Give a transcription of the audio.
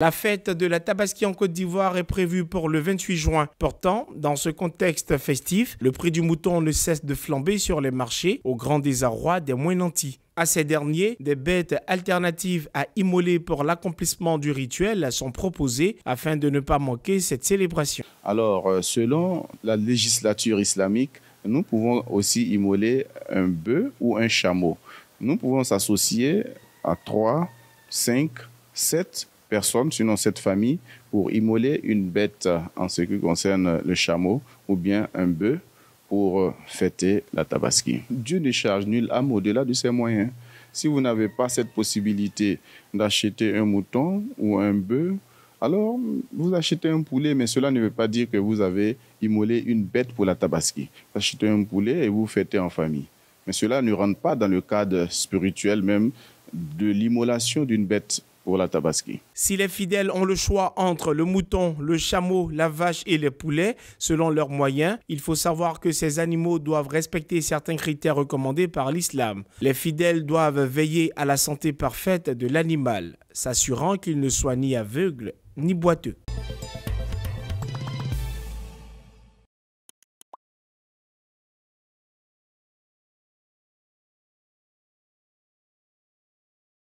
La fête de la Tabaski en Côte d'Ivoire est prévue pour le 28 juin. Pourtant, dans ce contexte festif, le prix du mouton ne cesse de flamber sur les marchés au grand désarroi des moins nantis. À ces derniers, des bêtes alternatives à immoler pour l'accomplissement du rituel sont proposées afin de ne pas manquer cette célébration. Alors, euh, selon la législature islamique, nous pouvons aussi immoler un bœuf ou un chameau. Nous pouvons s'associer à 3, 5, 7 Personne, sinon cette famille, pour immoler une bête en ce qui concerne le chameau ou bien un bœuf pour euh, fêter la tabaski. Dieu ne charge nul âme au-delà de ses moyens. Si vous n'avez pas cette possibilité d'acheter un mouton ou un bœuf, alors vous achetez un poulet, mais cela ne veut pas dire que vous avez immolé une bête pour la tabaski. Vous achetez un poulet et vous fêtez en famille. Mais cela ne rentre pas dans le cadre spirituel même de l'immolation d'une bête si les fidèles ont le choix entre le mouton, le chameau, la vache et les poulets, selon leurs moyens, il faut savoir que ces animaux doivent respecter certains critères recommandés par l'islam. Les fidèles doivent veiller à la santé parfaite de l'animal, s'assurant qu'il ne soit ni aveugle ni boiteux.